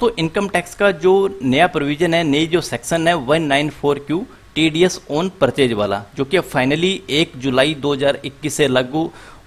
तो income tax का जो नया प्रोविजन है नई जो सेक्शन है 194 क्यू टीडीएस ऑन परचेज वाला जो कि अब फाइनली 1 जुलाई 2021 से लागू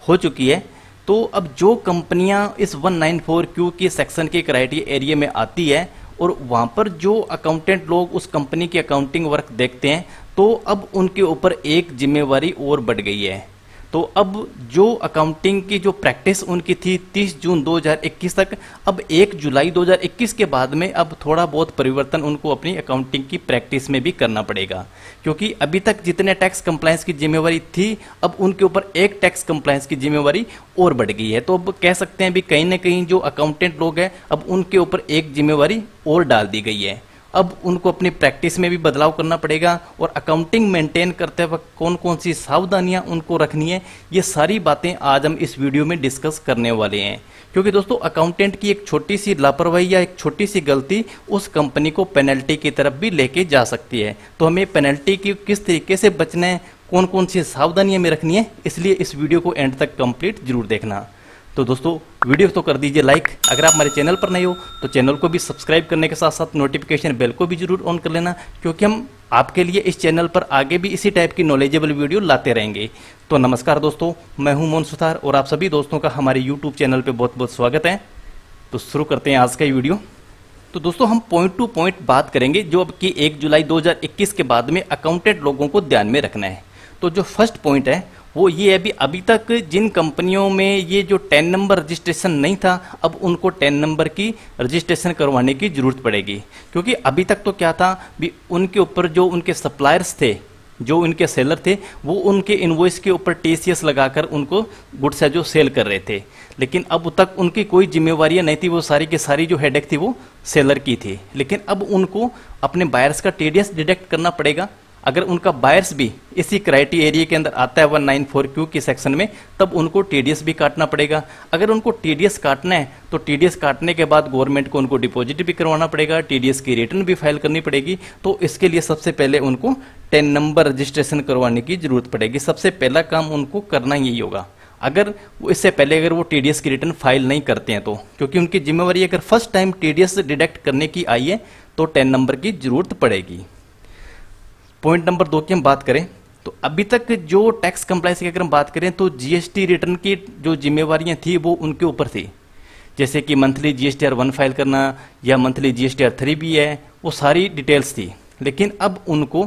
हो चुकी है तो अब जो कंपनियां इस 194 क्यू की सेक्शन के क्राइटेरिया एरिया में आती है और वहां पर जो अकाउंटेंट लोग उस कंपनी की अकाउंटिंग वर्क देखते हैं तो अब उनके ऊपर एक जिम्मेवारी और बढ़ गई है तो अब जो अकाउंटिंग की जो प्रैक्टिस उनकी थी 30 जून 2021 तक अब 1 जुलाई 2021 के बाद में अब थोड़ा बहुत परिवर्तन उनको अपनी अकाउंटिंग की प्रैक्टिस में भी करना पड़ेगा क्योंकि अभी तक जितने टैक्स कंप्लायंस की जिम्मेवारी थी अब उनके ऊपर एक टैक्स कंप्लायंस की जिम्मेवारी और बढ़ गई है तो अब कह सकते हैं अभी कहीं ना कहीं जो अकाउंटेंट लोग हैं अब उनके ऊपर एक जिम्मेवारी और डाल दी गई है अब उनको अपनी प्रैक्टिस में भी बदलाव करना पड़ेगा और अकाउंटिंग मेंटेन करते वक्त कौन कौन सी सावधानियां उनको रखनी है ये सारी बातें आज हम इस वीडियो में डिस्कस करने वाले हैं क्योंकि दोस्तों अकाउंटेंट की एक छोटी सी लापरवाही या एक छोटी सी गलती उस कंपनी को पेनल्टी की तरफ भी लेके जा सकती है तो हमें पेनल्टी की किस तरीके से बचना है कौन कौन सी सावधानियां में रखनी है इसलिए इस वीडियो को एंड तक कंप्लीट जरूर देखना तो दोस्तों वीडियो तो कर दीजिए लाइक अगर आप हमारे चैनल पर नए हो तो चैनल को भी सब्सक्राइब करने के साथ साथ नोटिफिकेशन बेल को भी जरूर ऑन कर लेना क्योंकि हम आपके लिए इस चैनल पर आगे भी इसी टाइप की नॉलेजेबल वीडियो लाते रहेंगे तो नमस्कार दोस्तों मैं हूं मोहन सुथार और आप सभी दोस्तों का हमारे यूट्यूब चैनल पर बहुत बहुत स्वागत है तो शुरू करते हैं आज का ये वीडियो तो दोस्तों हम पॉइंट टू पॉइंट बात करेंगे जो अब की एक जुलाई 2021 के बाद में अकाउंटेड लोगों को ध्यान में रखना है तो जो फर्स्ट पॉइंट है वो ये अभी अभी तक जिन कंपनियों में ये जो टेन नंबर रजिस्ट्रेशन नहीं था अब उनको टेन नंबर की रजिस्ट्रेशन करवाने की ज़रूरत पड़ेगी क्योंकि अभी तक तो क्या था भी उनके ऊपर जो उनके सप्लायर्स थे जो उनके सेलर थे वो उनके इन्वॉइस के ऊपर टी लगाकर उनको गुड्स है जो सेल कर रहे थे लेकिन अब तक उनकी कोई जिम्मेवारी नहीं थी वो सारी की सारी जो हेडेक थी वो सेलर की थी लेकिन अब उनको अपने बायर्स का टी डिडक्ट करना पड़ेगा अगर उनका बायर्स भी इसी क्राइटेरिया के अंदर आता है वन नाइन फोर क्यू के सेक्शन में तब उनको टीडीएस भी काटना पड़ेगा अगर उनको टीडीएस काटना है तो टीडीएस काटने के बाद गवर्नमेंट को उनको डिपॉजिट भी करवाना पड़ेगा टीडीएस की रिटर्न भी फाइल करनी पड़ेगी तो इसके लिए सबसे पहले उनको टेन नंबर रजिस्ट्रेशन करवाने की जरूरत पड़ेगी सबसे पहला काम उनको करना यही होगा अगर इससे पहले अगर वो टी की रिटर्न फाइल नहीं करते हैं तो क्योंकि उनकी जिम्मेवारी अगर फर्स्ट टाइम टी डिडक्ट करने की आई है तो टेन नंबर की जरूरत पड़ेगी पॉइंट नंबर दो की हम बात करें तो अभी तक जो टैक्स कंप्लाइंस की अगर हम बात करें तो जीएसटी रिटर्न की जो जिम्मेवारियां थी वो उनके ऊपर थी जैसे कि monthly GST R one file करना या मंथली जीएसटी आर थ्री भी है वो सारी डिटेल्स थी लेकिन अब उनको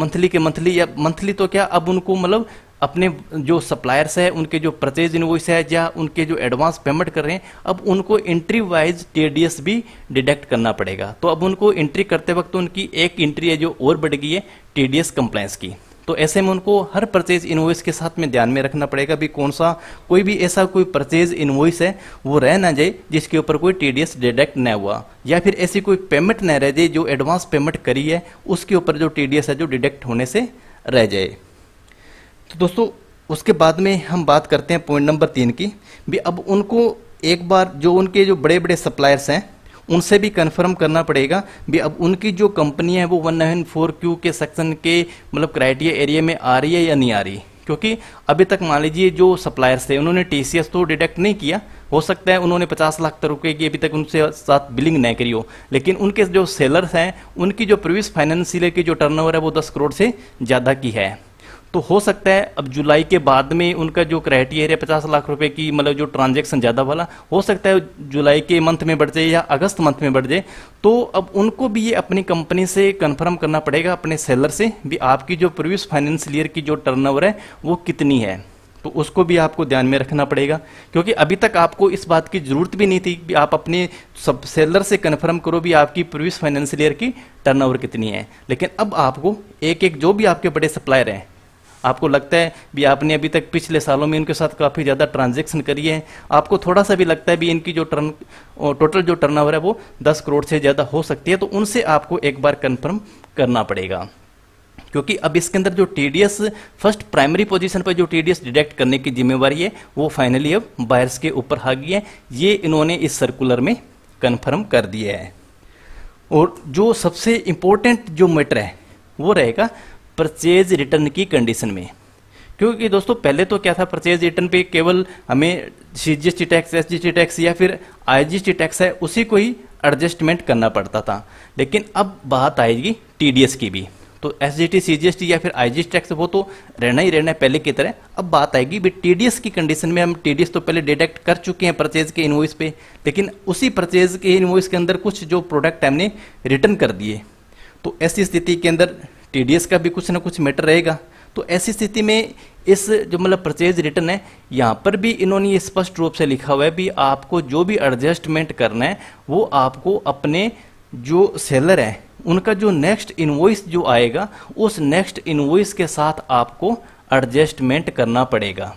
मंथली के मंथली या मंथली तो क्या अब उनको मतलब अपने जो सप्लायर्स है उनके जो परचेज इन्वॉइस है या उनके जो एडवांस पेमेंट कर रहे हैं अब उनको एंट्री वाइज टीडीएस भी डिडक्ट करना पड़ेगा तो अब उनको एंट्री करते वक्त उनकी एक एंट्री है जो और बढ़ गई है टीडीएस कंप्लायंस की तो ऐसे में उनको हर परचेज इन्वॉइस के साथ में ध्यान में रखना पड़ेगा भी कौन सा कोई भी ऐसा कोई परचेज इन्वॉइस है वो रह ना जाए जिसके ऊपर कोई टीडीएस डिडक्ट न हुआ या फिर ऐसी कोई पेमेंट न रह जाए जो एडवांस पेमेंट करी है उसके ऊपर जो टीडीएस है जो डिडक्ट होने से रह जाए तो दोस्तों उसके बाद में हम बात करते हैं पॉइंट नंबर तीन की भी अब उनको एक बार जो उनके जो बड़े बड़े सप्लायर्स हैं उनसे भी कंफर्म करना पड़ेगा भी अब उनकी जो कंपनी है वो वन नाइन फोर क्यू के सेक्शन के मतलब क्राइटेरिया एरिया में आ रही है या नहीं आ रही क्योंकि अभी तक मान लीजिए जो सप्लायर्स थे उन्होंने टी तो डिटेक्ट नहीं किया हो सकता है उन्होंने 50 लाख रुपए की अभी तक उनसे साथ बिलिंग नहीं करी हो लेकिन उनके जो सेलर्स हैं उनकी जो प्रीवियस फाइनेंशियल की जो टर्नओवर है वो 10 करोड़ से ज़्यादा की है तो हो सकता है अब जुलाई के बाद में उनका जो क्राइटेरिया पचास लाख रुपए की मतलब जो ट्रांजेक्शन ज़्यादा वाला हो सकता है जुलाई के मंथ में बढ़ जाए या अगस्त मंथ में बढ़ जाए तो अब उनको भी ये अपनी कंपनी से कंफर्म करना पड़ेगा अपने सेलर से भी आपकी जो प्रीवियस फाइनेंशियल ईयर की जो टर्न है वो कितनी है तो उसको भी आपको ध्यान में रखना पड़ेगा क्योंकि अभी तक आपको इस बात की ज़रूरत भी नहीं थी कि आप अपने सब सेलर से कन्फर्म करो भी आपकी प्रीवियस फाइनेंशियल ईयर की टर्नओवर कितनी है लेकिन अब आपको एक एक जो भी आपके बड़े सप्लायर हैं आपको लगता है भी आपने अभी तक पिछले सालों में इनके साथ काफ़ी ज़्यादा ट्रांजेक्शन करी है आपको थोड़ा सा भी लगता है भी इनकी जो टर्न टोटल जो टर्नओवर है वो दस करोड़ से ज़्यादा हो सकती है तो उनसे आपको एक बार कन्फर्म करना पड़ेगा क्योंकि अब इसके अंदर जो टी फर्स्ट प्राइमरी पोजीशन पर जो टी डिडेक्ट करने की जिम्मेवारी है वो फाइनली अब बायर्स के ऊपर हागी है ये इन्होंने इस सर्कुलर में कन्फर्म कर दिया है और जो सबसे इम्पोर्टेंट जो मैटर है वो रहेगा परचेज रिटर्न की कंडीशन में क्योंकि दोस्तों पहले तो क्या था परचेज रिटर्न पे केवल हमें C G S T tax S G T tax या फिर आई जी टी टैक्स है उसी को ही एडजस्टमेंट करना पड़ता था लेकिन अब बात आएगी टी डी एस की भी तो S G T C G S T या फिर आई जी टैक्स वो तो रहना ही रहना है पहले की तरह अब बात आएगी भी टी डी एस की कंडीशन में हम टी डी एस तो पहले डिडक्ट कर चुके हैं परचेज के इन्वॉइस पे लेकिन उसी परचेज के इन्वॉइस के अंदर कुछ जो प्रोडक्ट हमने रिटर्न कर दिए तो ऐसी स्थिति के अंदर टी का भी कुछ ना कुछ मैटर रहेगा तो ऐसी स्थिति में इस जो मतलब परचेज रिटर्न है यहाँ पर भी इन्होंने ये स्पष्ट रूप से लिखा हुआ है भी आपको जो भी एडजस्टमेंट करना है वो आपको अपने जो सेलर है उनका जो नेक्स्ट इन्वॉइस जो आएगा उस नेक्स्ट इन्वॉइस के साथ आपको एडजस्टमेंट करना पड़ेगा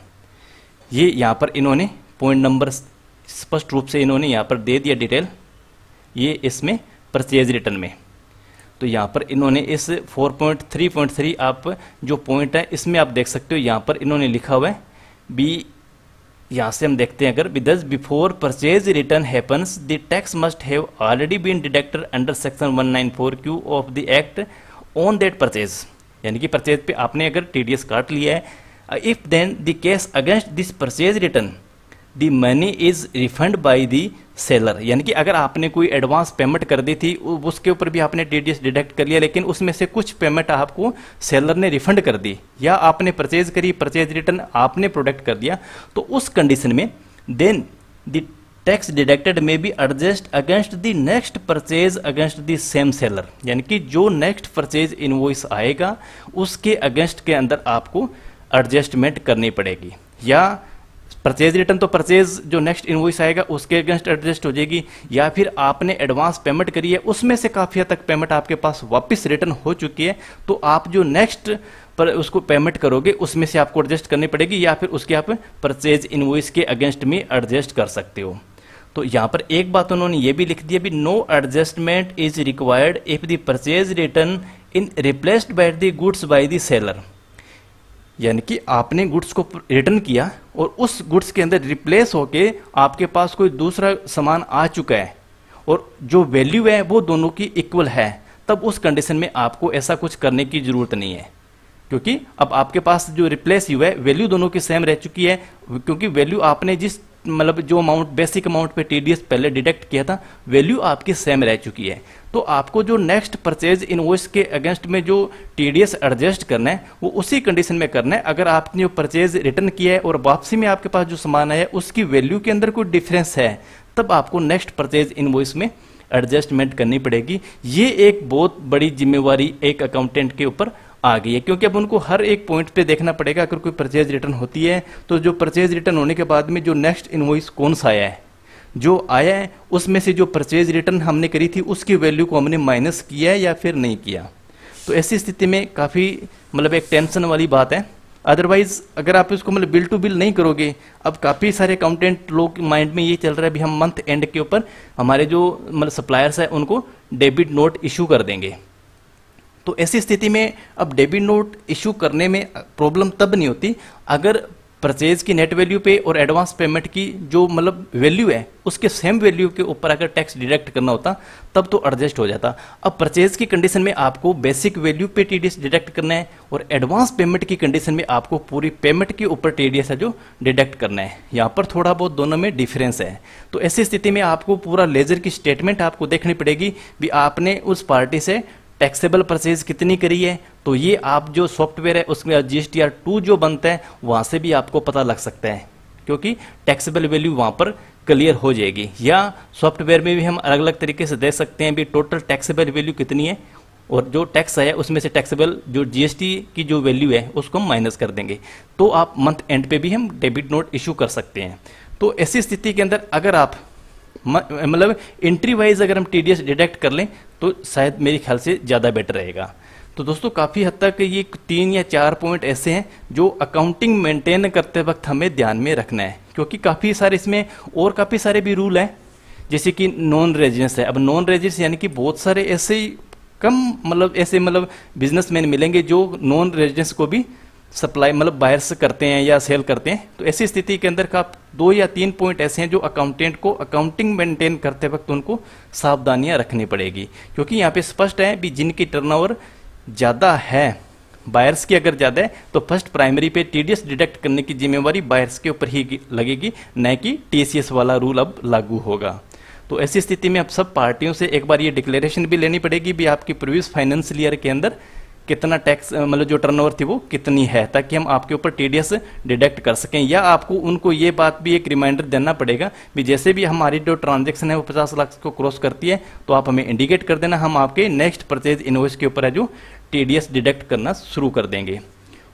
ये यहाँ पर इन्होंने पॉइंट नंबर स्पष्ट रूप से इन्होंने यहाँ पर दे दिया डिटेल ये इसमें परचेज रिटर्न में तो यहाँ पर इन्होंने इस 4.3.3 आप जो पॉइंट है इसमें आप देख सकते हो यहाँ पर इन्होंने लिखा हुआ है बी यहाँ से हम देखते हैं अगर विदस before purchase return happens the tax must have already been deducted under section 194 Q of the act on that purchase यानी कि परचेज पे आपने अगर टी एस काट लिया है if then the case against this purchase return the money is refund by the seller यानी कि अगर आपने कोई एडवांस पेमेंट कर दी थी उसके ऊपर भी आपने एस डिडक्ट कर लिया लेकिन उसमें से कुछ पेमेंट आपको सेलर ने रिफंड कर दी या आपने परचेज करी परचेज रिटर्न आपने प्रोडक्ट कर दिया तो उस कंडीशन में then the tax deducted may be adjust against the next purchase against the same seller यानी कि जो नेक्स्ट परचेज इनवॉइस आएगा उसके अगेंस्ट के अंदर आपको एडजस्टमेंट करनी पड़ेगी या परचेज रिटर्न तो परचेज जो नेक्स्ट इन्वॉइस आएगा उसके अगेंस्ट एडजस्ट हो जाएगी या फिर आपने एडवांस पेमेंट करी है उसमें से काफ़ी हद तक पेमेंट आपके पास वापस रिटर्न हो चुकी है तो आप जो नेक्स्ट पर उसको पेमेंट करोगे उसमें से आपको एडजस्ट करनी पड़ेगी या फिर उसके आप परचेज इन्वॉइस के अगेंस्ट में एडजस्ट कर सकते हो तो यहाँ पर एक बात उन्होंने ये भी लिख दिया भी no adjustment is required if the purchase return in replaced by the goods by the seller यानी कि आपने गुड्स को रिटर्न किया और उस गुड्स के अंदर रिप्लेस होके आपके पास कोई दूसरा सामान आ चुका है और जो वैल्यू है वो दोनों की इक्वल है तब उस कंडीशन में आपको ऐसा कुछ करने की ज़रूरत नहीं है क्योंकि अब आपके पास जो रिप्लेस हुआ है वैल्यू दोनों की सेम रह चुकी है क्योंकि वैल्यू आपने जिस मतलब जो अमाउंट बेसिक अमाउंट पे टीडीएस पहले डिडक्ट किया था वैल्यू आपकी सेम रह चुकी है तो आपको जो नेक्स्ट परचेज इन के अगेंस्ट में जो टीडीएस एडजस्ट करना है वो उसी कंडीशन में करना है अगर आपने जो परचेज रिटर्न किया है और वापसी में आपके पास जो सामान आया उसकी वैल्यू के अंदर कोई डिफरेंस है तब आपको नेक्स्ट परचेज इन में एडजस्टमेंट करनी पड़ेगी ये एक बहुत बड़ी जिम्मेवारी एक अकाउंटेंट के ऊपर आ गई है क्योंकि अब उनको हर एक पॉइंट पे देखना पड़ेगा अगर कोई परचेज रिटर्न होती है तो जो परचेज रिटर्न होने के बाद में जो नेक्स्ट इन्वॉइस कौन सा आया है जो आया है उसमें से जो परचेज रिटर्न हमने करी थी उसकी वैल्यू को हमने माइनस किया है या फिर नहीं किया तो ऐसी स्थिति में काफ़ी मतलब एक टेंशन वाली बात है अदरवाइज अगर आप इसको मतलब बिल टू बिल नहीं करोगे अब काफ़ी सारे अकाउंटेंट लोग माइंड में ये चल रहा है भी हम मंथ एंड के ऊपर हमारे जो मतलब सप्लायर्स हैं उनको डेबिट नोट इशू कर देंगे तो ऐसी स्थिति में अब डेबिट नोट इशू करने में प्रॉब्लम तब नहीं होती अगर परचेज की नेट वैल्यू पे और एडवांस पेमेंट की जो मतलब वैल्यू है उसके सेम वैल्यू के ऊपर अगर टैक्स डिडक्ट करना होता तब तो एडजस्ट हो जाता अब परचेज की कंडीशन में आपको बेसिक वैल्यू पे टीडीएस डिडक्ट करना है और एडवांस पेमेंट की कंडीशन में आपको पूरी पेमेंट के ऊपर टीडीएस है जो डिडक्ट करना है यहाँ पर थोड़ा बहुत दोनों में डिफरेंस है तो ऐसी स्थिति में आपको पूरा लेजर की स्टेटमेंट आपको देखनी पड़ेगी भी आपने उस पार्टी से टैक्सेबल परचेज कितनी करी है तो ये आप जो सॉफ्टवेयर है उसमें जी एस जो बनता है वहाँ से भी आपको पता लग सकता है क्योंकि टैक्सेबल वैल्यू वहाँ पर क्लियर हो जाएगी या सॉफ्टवेयर में भी हम अलग अलग तरीके से देख सकते हैं भी टोटल टैक्सेबल वैल्यू कितनी है और जो टैक्स आया उसमें से टैक्सेबल जो जीएसटी की जो वैल्यू है उसको हम माइनस कर देंगे तो आप मंथ एंड पे भी हम डेबिट नोट इशू कर सकते हैं तो ऐसी स्थिति के अंदर अगर आप मतलब एंट्री वाइज अगर हम टी डिडक्ट कर लें तो शायद मेरे ख्याल से ज़्यादा बेटर रहेगा तो दोस्तों काफ़ी हद तक ये तीन या चार पॉइंट ऐसे हैं जो अकाउंटिंग मेंटेन करते वक्त हमें ध्यान में रखना है क्योंकि काफ़ी सारे इसमें और काफ़ी सारे भी रूल हैं जैसे कि नॉन रेजिडेंस है अब नॉन रेजिडेंस यानी कि बहुत सारे ऐसे कम मतलब ऐसे मतलब बिजनेसमैन मिलेंगे जो नॉन रेजिडेंस को भी सप्लाई मतलब बाहर से करते हैं या सेल करते हैं तो ऐसी स्थिति के अंदर आप दो या तीन पॉइंट ऐसे हैं जो अकाउंटेंट को अकाउंटिंग मेंटेन करते वक्त उनको सावधानियां रखनी पड़ेगी क्योंकि यहाँ पे स्पष्ट है भी जिनकी टर्नओवर ज़्यादा है बायर्स की अगर ज़्यादा है तो फर्स्ट प्राइमरी पे टीडीएस डिडक्ट करने की जिम्मेवारी बायर्स के ऊपर ही लगेगी न कि टी वाला रूल अब लागू होगा तो ऐसी स्थिति में अब सब पार्टियों से एक बार ये डिक्लेरेशन भी लेनी पड़ेगी भी आपकी प्रीवियस फाइनेंस ईयर के अंदर कितना टैक्स मतलब जो टर्नओवर थी वो कितनी है ताकि हम आपके ऊपर टीडीएस डिडक्ट कर सकें या आपको उनको ये बात भी एक रिमाइंडर देना पड़ेगा भी जैसे भी हमारी जो ट्रांजेक्शन है वो पचास लाख को क्रॉस करती है तो आप हमें इंडिकेट कर देना हम आपके नेक्स्ट परचेज इन्वेस्ट के ऊपर है जो टी डिडक्ट करना शुरू कर देंगे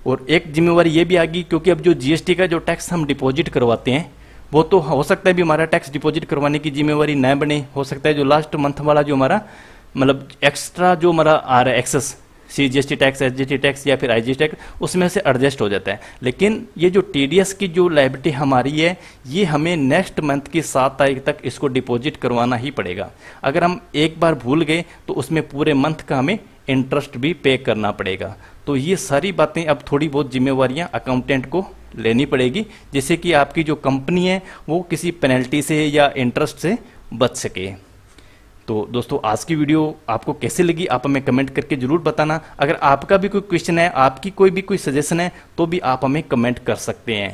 और एक जिम्मेवारी ये भी आ गई क्योंकि अब जो जी का जो टैक्स हम डिपॉजिट करवाते हैं वो तो हो सकता है भी हमारा टैक्स डिपॉजिट करवाने की जिम्मेवारी न बने हो सकता है जो लास्ट मंथ वाला जो हमारा मतलब एक्स्ट्रा जो हमारा आ रहा है excess C G S T tax S G T tax या फिर आई जी टैक्स उसमें से एडजस्ट हो जाता है लेकिन ये जो टी डी एस की जो लाइबिलिटी हमारी है ये हमें नेक्स्ट मंथ की सात तारीख तक इसको डिपॉजिट करवाना ही पड़ेगा अगर हम एक बार भूल गए तो उसमें पूरे मंथ का हमें इंटरेस्ट भी पे करना पड़ेगा तो ये सारी बातें अब थोड़ी बहुत जिम्मेवारियाँ अकाउंटेंट को लेनी पड़ेगी जिससे कि आपकी जो कंपनी है वो किसी पेनल्टी से या इंटरेस्ट से बच सके तो दोस्तों आज की वीडियो आपको कैसे लगी आप हमें कमेंट करके जरूर बताना अगर आपका भी कोई क्वेश्चन है आपकी कोई भी कोई सजेशन है तो भी आप हमें कमेंट कर सकते हैं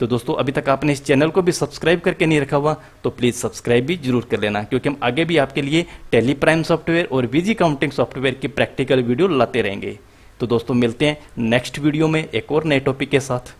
तो दोस्तों अभी तक आपने इस चैनल को भी सब्सक्राइब करके नहीं रखा हुआ तो प्लीज़ सब्सक्राइब भी जरूर कर लेना क्योंकि हम आगे भी आपके लिए टेली प्राइम सॉफ्टवेयर और वीजी काउंटिंग सॉफ्टवेयर की प्रैक्टिकल वीडियो लाते रहेंगे तो दोस्तों मिलते हैं नेक्स्ट वीडियो में एक और नए टॉपिक के साथ